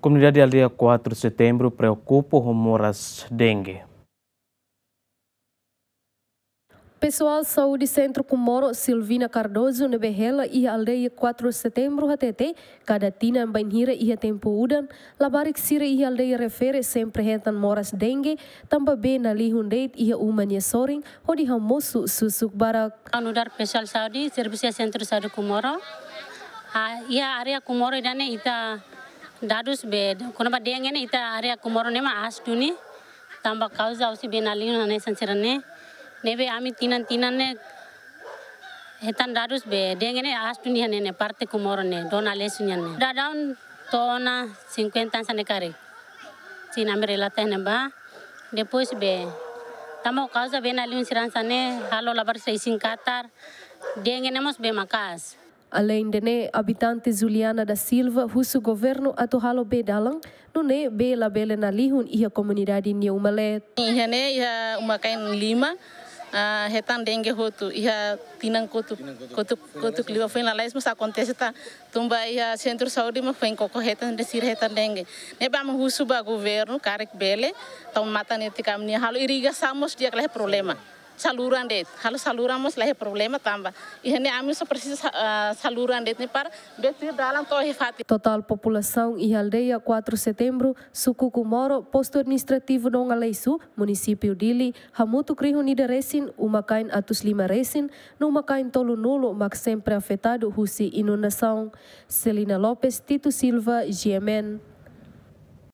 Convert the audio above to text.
comunidade de aldeia 4 de setembro preocupa rumoras dengue. Pessoal Saúde Centro Kumoro Silvina Cardoso na Berrela e aldeia 4 de setembro ATT, cada tina banhira e tempo udan, labarik sira e aldeia refere sempre retan moras dengue, tamba be na lihundeit e umanya soring, hodi hamosu susuk barak. Anudar Pessoal Saúde, Serviço Centro Saúde Kumoro, ah, ia área Kumoro dane ita dadus be kono ba denge ne ita area kumoro ne ma as tuni tamba kauza usi be nali na ne sansirane ne be ami tinan tinan ne hetan dadus be denge ne as tuni ne ne parte kumoro ne dona lesu nyan ne dadaun tona 50 sane kare sin amere lata ne ba depois be tamba kauza be nali siran sane halo labar sei singkatar katar ne mos be makas Além de habitante Juliana da Silva, russo governo atual bedalan, não é bela bela na lihun e a comunidade Neumalé. Ia ne ia uma cain lima, a retan dengue hotu. Iha tinang kotu kotu kotu clima foi na lais mas acontece tá tumba iha centro saúde mas foi em coco retan desir retan dengue. Ne bama russo ba governo carek bele, tom mata ne tikam ni halo iriga samos dia kala problema. saluran det. Kalau saluran mus lah problema tambah. Ini kami so uh, saluran det nih par beti dalam toh hifati. Total população ihal daya 4 September, suku Kumoro, posto administratif Nonga Leisu, Dili, hamutu krihunida resin, umakain atus lima resin, numakain tolu nulu mak sempre afetado husi inundação. Selina Lopez, Tito Silva, GMN.